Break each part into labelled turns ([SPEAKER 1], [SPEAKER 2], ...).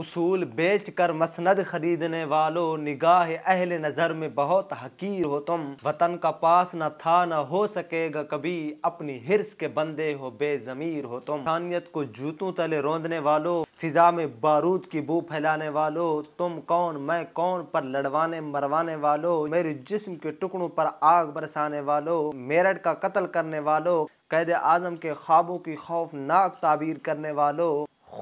[SPEAKER 1] उसूल बेच कर मसनद खरीदने वालों निगाह अहल नज़र में बहुत हकीर हो तुम वतन का पास न था न हो सकेगा कभी अपनी हिरस के बंदे हो बेजमीर हो तुम इंसानियत को जूतों तले रोंदने वालों फिजा में बारूद की बू फैलाने वालों तुम कौन मैं कौन पर लड़वाने मरवाने वालों मेरे जिस्म के टुकड़ों पर आग बरसाने वालों मेरठ का कत्ल करने वालों कैद आजम के ख्वाबों की खौफनाक ताबीर करने वालों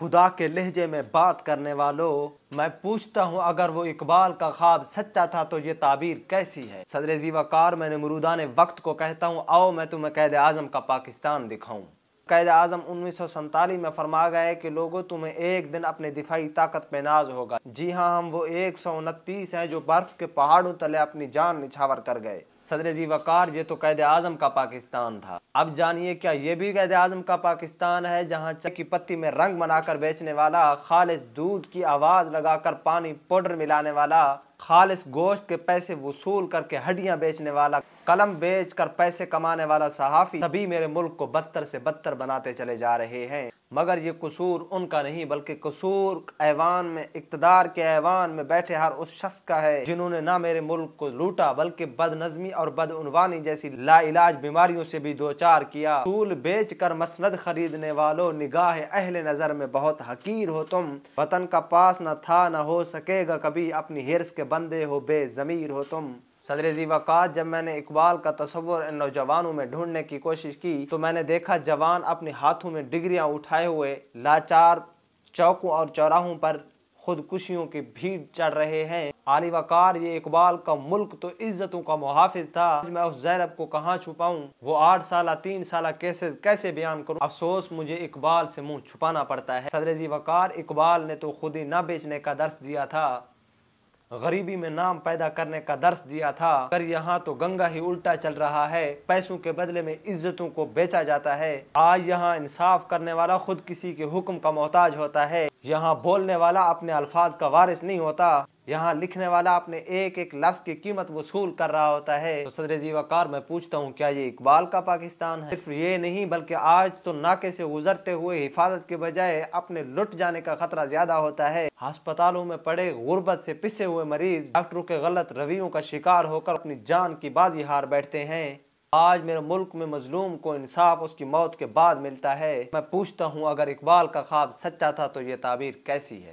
[SPEAKER 1] खुदा के लहजे में बात करने वालों मैं पूछता हूं अगर वो इकबाल का ख्वाब सच्चा था तो ये ताबीर कैसी है सदर जीवाकार मैंने मरूदान वक्त को कहता हूं आओ मैं तुम्हें कैद आज़म का पाकिस्तान दिखाऊं कैद आज़म उन्नीस सौ में फरमा गए कि लोगों तुम्हें एक दिन अपने दिफाई ताकत पे नाज होगा जी हाँ हम वो एक सौ उनतीस हैं जो बर्फ़ के पहाड़ों तले अपनी जान निछावर कर गए सदर जी वकार ये तो कैद आज़म का पाकिस्तान था अब जानिए क्या ये भी कैद आज़म का पाकिस्तान है जहाँ चाय की पत्ती में रंग बनाकर बेचने वाला खालिश दूध की आवाज़ लगाकर पानी पाउडर मिलाने वाला खालिश गोश्त के पैसे वसूल करके हड्डियाँ बेचने वाला कलम बेच कर पैसे कमाने वाला सहाफ़ी सभी मेरे मुल्क को बदतर से बदतर बनाते चले जा रहे हैं मगर ये कसूर उनका नहीं बल्कि कसूर ऐवान में इकतदार के ऐवान में बैठे हर उस शख्स का है जिन्होंने ना मेरे मुल्क को लूटा बल्कि बदनजमी और बदनवानी जैसी लाइलाज बीमारियों से भी दो चार किया फूल बेच कर मसनद खरीदने वालों निगाह अहल नजर में बहुत हकीर हो तुम वतन का पास न था न हो सकेगा कभी अपनी हिरस के बंदे हो बेजमीर हो तुम सदर जीवाक़ात जब मैंने इकबाल का तस्वर इन नौजवानों में ढूंढने की कोशिश की तो मैंने देखा जवान अपने हाथों में डिग्रियाँ उठाए हुए लाचार चौकों और चौराहों पर खुदकुशियों की भीड़ चढ़ रहे हैं आली वकार ये इकबाल का मुल्क तो इज्जतों का मुहाफिज था मैं उस जैनब को कहाँ छुपाऊँ वो आठ साल तीन साल केसेस कैसे बयान करूँ अफसोस मुझे इकबाल से मुंह छुपाना पड़ता है सदर जी वकार इकबाल ने तो खुद ही ना बेचने का दर्श दिया था गरीबी में नाम पैदा करने का दर्श दिया था पर यहाँ तो गंगा ही उल्टा चल रहा है पैसों के बदले में इज्जतों को बेचा जाता है आज यहाँ इंसाफ करने वाला खुद किसी के हुक्म का मोहताज होता है यहाँ बोलने वाला अपने अल्फाज का वारिस नहीं होता यहाँ लिखने वाला अपने एक एक लफ्ज की कीमत वसूल कर रहा होता है तो सदर जी मैं पूछता हूँ क्या ये इकबाल का पाकिस्तान है सिर्फ ये नहीं बल्कि आज तो नाके से गुजरते हुए हिफाजत के बजाय अपने लुट जाने का खतरा ज्यादा होता है अस्पतालों में पड़े गुर्बत से पिसे हुए मरीज डॉक्टरों के गलत रवियों का शिकार होकर अपनी जान की बाजी हार बैठते हैं आज मेरे मुल्क में मजलूम को इंसाफ उसकी मौत के बाद मिलता है मैं पूछता हूँ अगर इकबाल का ख्वाब सच्चा था तो ये ताबीर कैसी है